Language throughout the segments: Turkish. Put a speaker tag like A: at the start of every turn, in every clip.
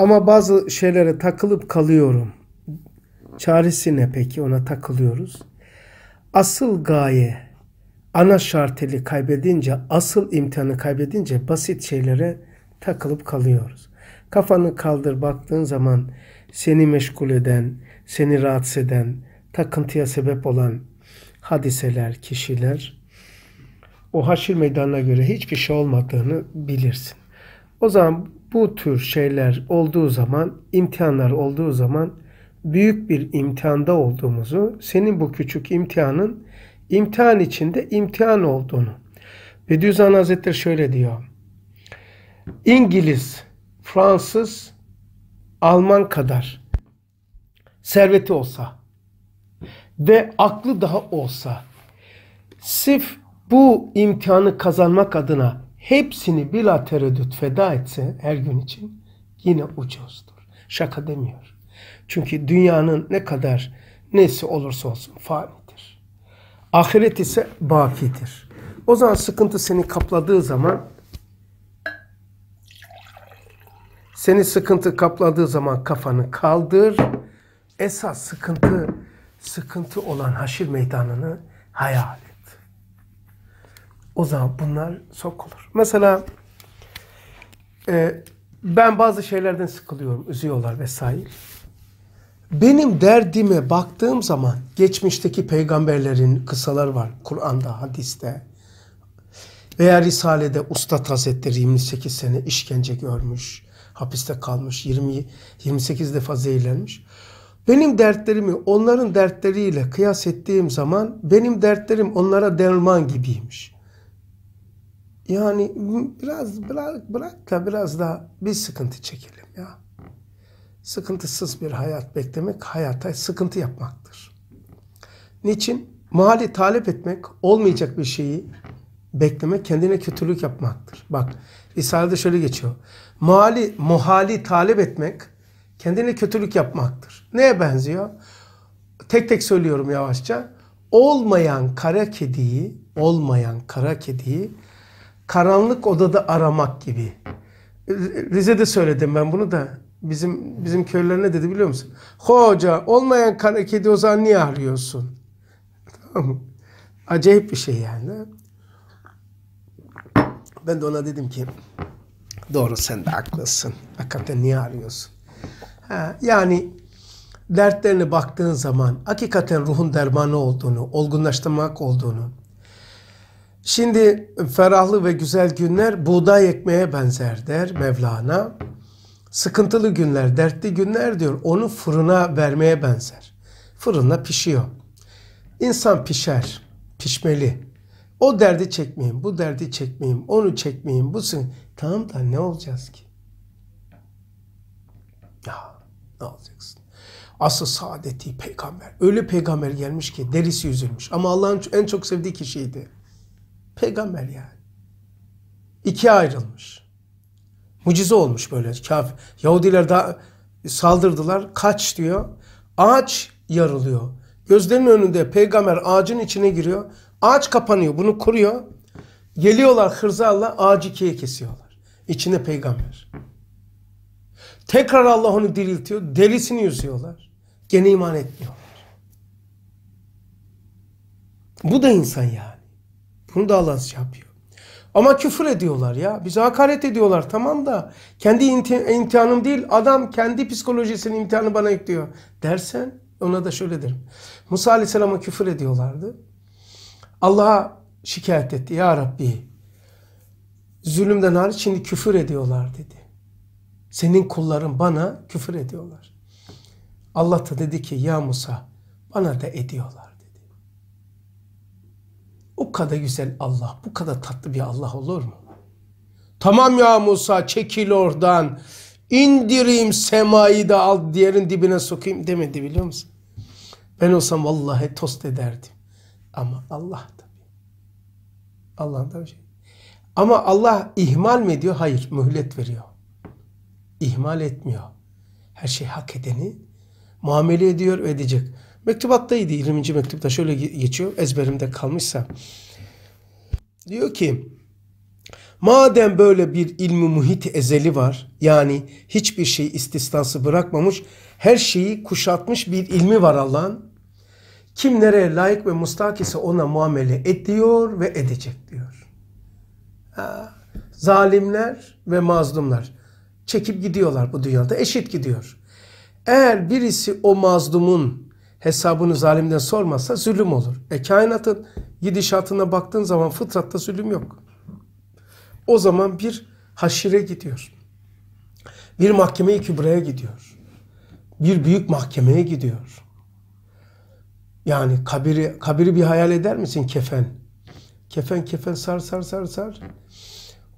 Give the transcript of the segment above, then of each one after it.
A: Ama bazı şeylere takılıp kalıyorum. Çaresi ne peki ona takılıyoruz. Asıl gaye, ana şarteli kaybedince, asıl imtihanı kaybedince basit şeylere takılıp kalıyoruz. Kafanı kaldır baktığın zaman seni meşgul eden, seni rahatsız eden, takıntıya sebep olan hadiseler, kişiler o haşir meydanına göre hiçbir şey olmadığını bilirsin. O zaman bu tür şeyler olduğu zaman, imtihanlar olduğu zaman büyük bir imtihanda olduğumuzu, senin bu küçük imtihanın imtihan içinde imtihan olduğunu. Bediüzzaman Hazretleri şöyle diyor. İngiliz, Fransız, Alman kadar serveti olsa ve aklı daha olsa sif bu imtihanı kazanmak adına hepsini bila tereddüt feda etse her gün için yine ucuzdur. Şaka demiyor. Çünkü dünyanın ne kadar nesi olursa olsun fanidir. Ahiret ise bakidir. O zaman sıkıntı seni kapladığı zaman seni sıkıntı kapladığı zaman kafanı kaldır. Esas sıkıntı sıkıntı olan haşir meydanını hayal et. O zaman bunlar sokulur. Mesela e, ben bazı şeylerden sıkılıyorum, üzüyorlar vesaire. Benim derdime baktığım zaman geçmişteki peygamberlerin kısaları var. Kur'an'da, hadiste veya Risale'de Usta Hazretleri 28 sene işkence görmüş, hapiste kalmış, 20 28 defa zehirlenmiş. Benim dertlerimi onların dertleriyle kıyas ettiğim zaman benim dertlerim onlara derman gibiymiş. Yani biraz bırak, bırak da biraz da bir sıkıntı çekelim ya. Sıkıntısız bir hayat beklemek hayata sıkıntı yapmaktır. Niçin? Mali talep etmek olmayacak bir şeyi beklemek kendine kötülük yapmaktır. Bak İsa'da şöyle geçiyor. Mali, muhali talep etmek kendine kötülük yapmaktır. Neye benziyor? Tek tek söylüyorum yavaşça. Olmayan kara kediyi, olmayan kara kediyi karanlık odada aramak gibi. Rize'de söyledim ben bunu da. Bizim bizim köylerine dedi biliyor musun? Hoca olmayan kara kedi o zaman niye arıyorsun? Tamam mı? Acayip bir şey yani. Ben de ona dedim ki doğru sen de haklısın. Hakikaten niye arıyorsun? Ha, yani dertlerine baktığın zaman hakikaten ruhun dermanı olduğunu, olgunlaştırmak olduğunu, Şimdi ferahlı ve güzel günler buğday ekmeğe benzer der Mevlana. Sıkıntılı günler, dertli günler diyor onu fırına vermeye benzer. Fırında pişiyor. İnsan pişer, pişmeli. O derdi çekmeyeyim, bu derdi çekmeyeyim, onu çekmeyeyim, bu Tamam da ne olacağız ki? Ya ne olacaksın? Asıl saadeti peygamber. Öyle peygamber gelmiş ki derisi yüzülmüş. Ama Allah'ın en çok sevdiği kişiydi. Peygamber yani. İkiye ayrılmış. Mucize olmuş böyle. Kafir. Yahudiler daha saldırdılar. Kaç diyor. Ağaç yarılıyor. Gözlerinin önünde peygamber ağacın içine giriyor. Ağaç kapanıyor. Bunu kuruyor. Geliyorlar hırzalla ağacı ikiye kesiyorlar. İçinde peygamber. Tekrar Allah onu diriltiyor. delisini yüzüyorlar. Gene iman etmiyorlar. Bu da insan ya. Bunu da Allah yapıyor. Ama küfür ediyorlar ya. Bize hakaret ediyorlar tamam da. Kendi imti imtihanım değil adam kendi psikolojisinin imtihanı bana yüklüyor dersen ona da şöyle derim. Musa Aleyhisselam'a küfür ediyorlardı. Allah'a şikayet etti. Ya Rabbi zulümden hariç şimdi küfür ediyorlar dedi. Senin kulların bana küfür ediyorlar. Allah da dedi ki ya Musa bana da ediyorlar. Bu kadar güzel Allah, bu kadar tatlı bir Allah olur mu? Tamam ya Musa çekil oradan. indireyim semayı da al diğerin dibine sokayım demedi biliyor musun? Ben olsam vallahi tost ederdim. Ama Allah tabii. Allah'ın da bir şey. Ama Allah ihmal mi ediyor? Hayır mühlet veriyor. İhmal etmiyor. Her şey hak edeni muamele ediyor ve edecek. Mektubattaydı ilimci mektupta şöyle geçiyor ezberimde kalmışsa. Diyor ki madem böyle bir ilmi muhit ezeli var yani hiçbir şey istisnası bırakmamış her şeyi kuşatmış bir ilmi var Allah'ın. Kim nereye layık ve mustak ise ona muamele ediyor ve edecek diyor. Ha, zalimler ve mazlumlar çekip gidiyorlar bu dünyada eşit gidiyor. Eğer birisi o mazlumun hesabını zalimden sormazsa zulüm olur. E kainatın gidişatına baktığın zaman fıtratta zulüm yok. O zaman bir haşire gidiyor. Bir mahkeme-i kübraya gidiyor. Bir büyük mahkemeye gidiyor. Yani kabiri, kabiri bir hayal eder misin kefen? Kefen kefen sar sar sar sar.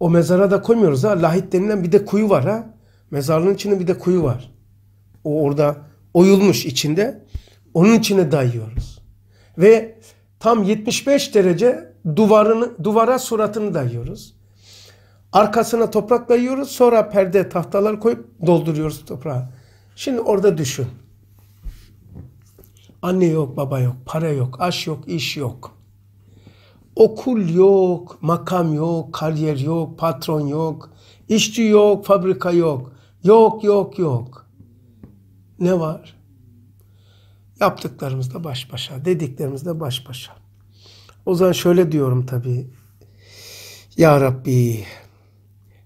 A: O mezara da koymuyoruz ha. Lahit denilen bir de kuyu var ha. Mezarlığın içinde bir de kuyu var. O orada oyulmuş içinde onun içine dayıyoruz. Ve tam 75 derece duvarını, duvara suratını dayıyoruz. Arkasına toprak dayıyoruz. Sonra perde tahtalar koyup dolduruyoruz toprağı. Şimdi orada düşün. Anne yok, baba yok, para yok, aş yok, iş yok. Okul yok, makam yok, kariyer yok, patron yok, işçi yok, fabrika yok. Yok, yok, yok. Ne var? Yaptıklarımızda baş başa, dediklerimizde baş başa. O zaman şöyle diyorum tabii. Ya Rabbi,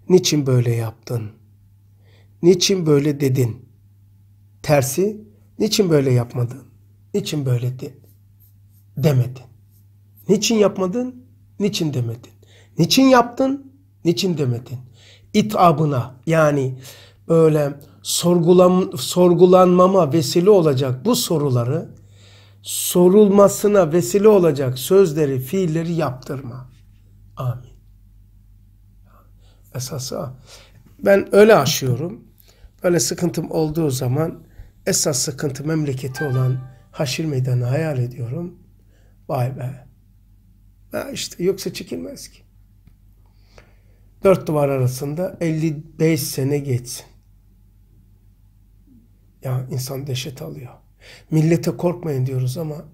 A: niçin böyle yaptın? Niçin böyle dedin? Tersi, niçin böyle yapmadın? Niçin böyle de demedin? Niçin yapmadın? Niçin demedin? Niçin yaptın? Niçin demedin? İtabına yani böyle sorgulan, sorgulanmama vesile olacak bu soruları sorulmasına vesile olacak sözleri, fiilleri yaptırma. Amin. Esası ben öyle aşıyorum. Böyle sıkıntım olduğu zaman esas sıkıntı memleketi olan Haşir Meydanı hayal ediyorum. Vay be. Ya işte yoksa çekilmez ki. Dört duvar arasında 55 sene geçsin. Ya insan dehşet alıyor. Millete korkmayın diyoruz ama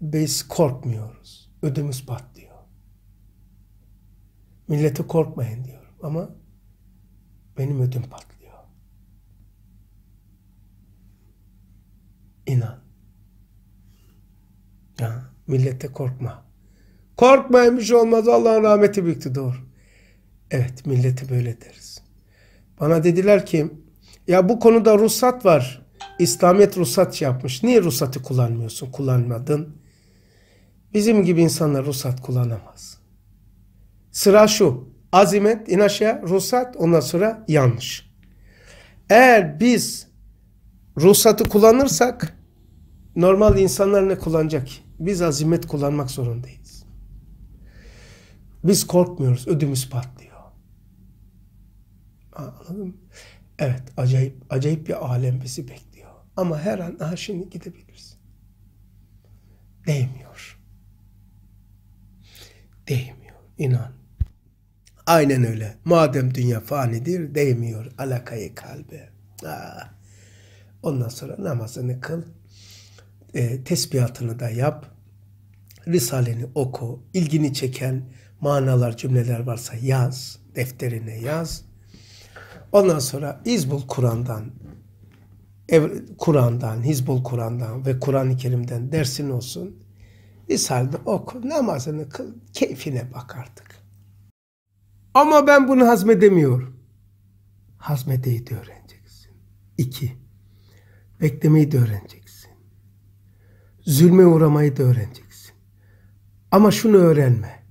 A: biz korkmuyoruz. Ödümüz patlıyor. Millete korkmayın diyorum ama benim ödüm patlıyor. İnan. Ya millete korkma. Korkmaymış şey olmaz Allah'ın rahmeti büyüktü doğru. Evet millete böyle deriz. Bana dediler ki ya bu konuda ruhsat var. İslamiyet ruhsat yapmış. Niye ruhsatı kullanmıyorsun? Kullanmadın. Bizim gibi insanlar ruhsat kullanamaz. Sıra şu. Azimet, in aşağı, ruhsat, ondan sonra yanlış. Eğer biz ruhsatı kullanırsak normal insanlar ne kullanacak? Biz azimet kullanmak zorundayız. Biz korkmuyoruz. Ödümüz patlıyor. Anladın mı? Evet acayip acayip bir alem bizi bekliyor. Ama her an aha şimdi gidebilirsin. Değmiyor. Değmiyor. İnan. Aynen öyle. Madem dünya fanidir değmiyor alakayı kalbe. Aa. Ondan sonra namazını kıl. E, tesbihatını da yap. Risaleni oku. ilgini çeken manalar, cümleler varsa yaz. Defterine yaz Ondan sonra İzbul Kur'an'dan, Kur'an'dan, Hizbul Kur'an'dan ve Kur'an-ı Kerim'den dersin olsun. İshalde oku, namazını kıl, keyfine bak artık. Ama ben bunu hazmedemiyorum. Hazmedeyi de öğreneceksin. İki, beklemeyi de öğreneceksin. Zulme uğramayı da öğreneceksin. Ama şunu öğrenme.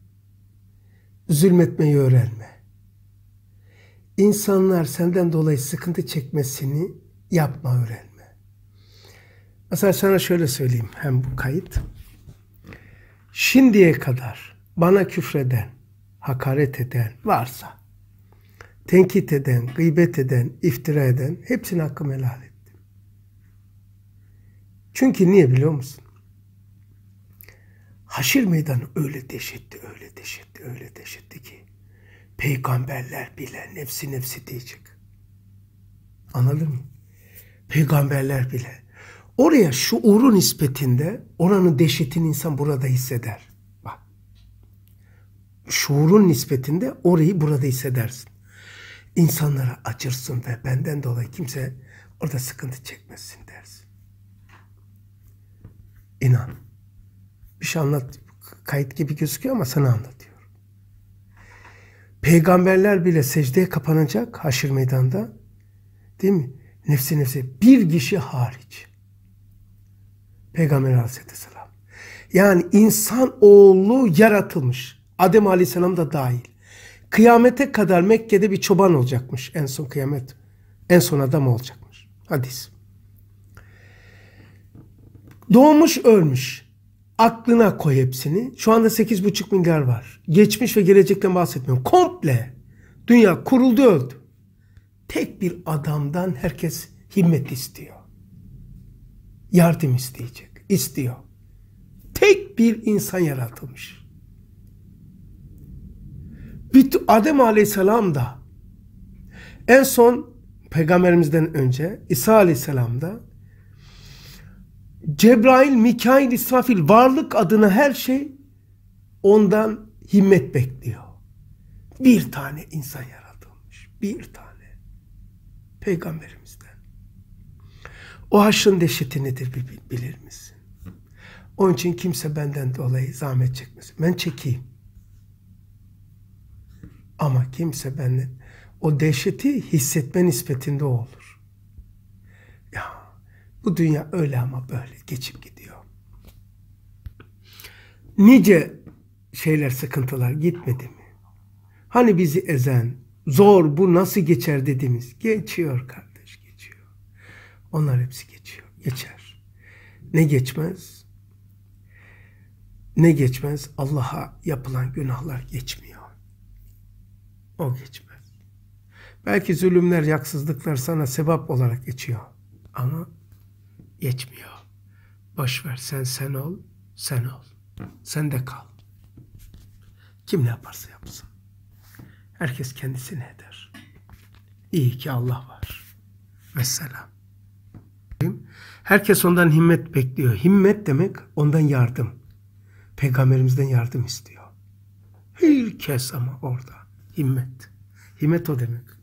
A: Zulmetmeyi öğrenme. İnsanlar senden dolayı sıkıntı çekmesini yapma öğrenme. Mesela sana şöyle söyleyeyim hem bu kayıt. Şimdiye kadar bana küfreden, hakaret eden varsa, tenkit eden, gıybet eden, iftira eden hepsini hakkımı helal ettim. Çünkü niye biliyor musun? Haşir meydanı öyle deşetti, öyle deşetti, öyle deşetti ki peygamberler bile nefsi nefsi diyecek. Anladın mı? Peygamberler bile. Oraya şu şuuru nispetinde oranın dehşetini insan burada hisseder. Bak. Şuurun nispetinde orayı burada hissedersin. İnsanlara acırsın ve benden dolayı kimse orada sıkıntı çekmesin dersin. İnan. Bir şey anlat. Kayıt gibi gözüküyor ama sana anlatıyor. Peygamberler bile secdeye kapanacak haşir meydanda. Değil mi? Nefsi nefse bir kişi hariç. Peygamber aleyhisselam. Yani insan oğlu yaratılmış. Adem aleyhisselam da dahil. Kıyamete kadar Mekke'de bir çoban olacakmış. En son kıyamet. En son adam olacakmış. Hadis. Doğmuş ölmüş. Aklına koy hepsini. Şu anda 8,5 milyar var. Geçmiş ve gelecekten bahsetmiyorum. Komple dünya kuruldu öldü. Tek bir adamdan herkes himmet istiyor. Yardım isteyecek. istiyor. Tek bir insan yaratılmış. Bütün Adem Aleyhisselam da en son peygamberimizden önce İsa Aleyhisselam da Cebrail, Mikail, İsrafil varlık adına her şey ondan himmet bekliyor. Bir tane insan yaratılmış. Bir tane. Peygamberimizden. O haşrın dehşeti nedir bilir misin? Onun için kimse benden dolayı zahmet çekmesin. Ben çekeyim. Ama kimse benden o dehşeti hissetme nispetinde olur. Ya bu dünya öyle ama böyle geçip gidiyor. Nice şeyler, sıkıntılar gitmedi mi? Hani bizi ezen, zor bu nasıl geçer dediğimiz geçiyor kardeş geçiyor. Onlar hepsi geçiyor, geçer. Ne geçmez? Ne geçmez? Allah'a yapılan günahlar geçmiyor. O geçmez. Belki zulümler, yaksızlıklar sana sebap olarak geçiyor. Ama yetmiyor. Boş ver sen sen ol, sen ol. Sen de kal. Kim ne yaparsa yapsın. Herkes kendisini eder. İyi ki Allah var. Vesselam. Herkes ondan himmet bekliyor. Himmet demek ondan yardım. Peygamberimizden yardım istiyor. Herkes ama orada. Himmet. Himmet o demek.